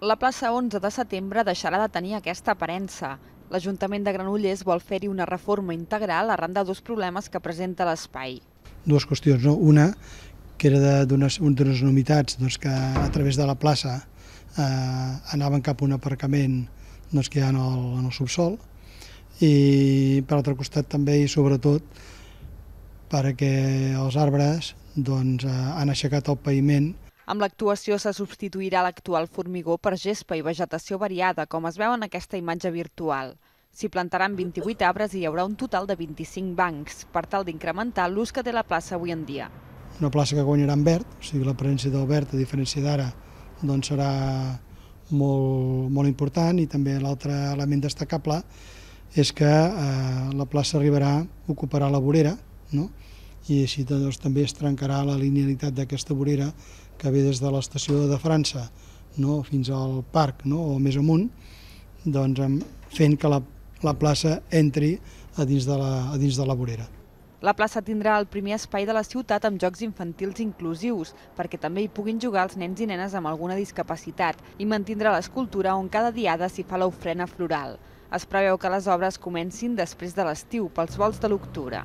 La plaça 11 de setembre deixarà de tenir aquesta aparença. L'Ajuntament de Granollers vol fer-hi una reforma integral arran de dos problemes que presenta l'espai. Dues qüestions, no? Una, que era d'unes unitats doncs, que a través de la plaça eh, anaven cap a un aparcament doncs, que hi ha en el, en el subsol, i per altre costat també i sobretot perquè els arbres doncs, eh, han aixecat el paviment amb l'actuació se substituirà l'actual formigó per gespa i vegetació variada, com es veu en aquesta imatge virtual. S'hi plantaran 28 arbres i hi haurà un total de 25 bancs, per tal d'incrementar l'ús que té la plaça avui en dia. Una plaça que guanyarà en verd, o sigui, l'aparència del verd, a diferència d'ara, doncs serà molt, molt important i també l'altre element destacable és que eh, la plaça arribarà, ocuparà la vorera, no? i així doncs, també es trencarà la linealitat d'aquesta vorera que ve des de l'estació de França no? fins al parc no? o més amunt, doncs, fent que la, la plaça entri a dins, de la, a dins de la vorera. La plaça tindrà el primer espai de la ciutat amb jocs infantils inclusius, perquè també hi puguin jugar els nens i nenes amb alguna discapacitat, i mantindrà l'escultura on cada diada s'hi fa l'ofrena floral. Es preveu que les obres comencin després de l'estiu, pels vols de l'octubre.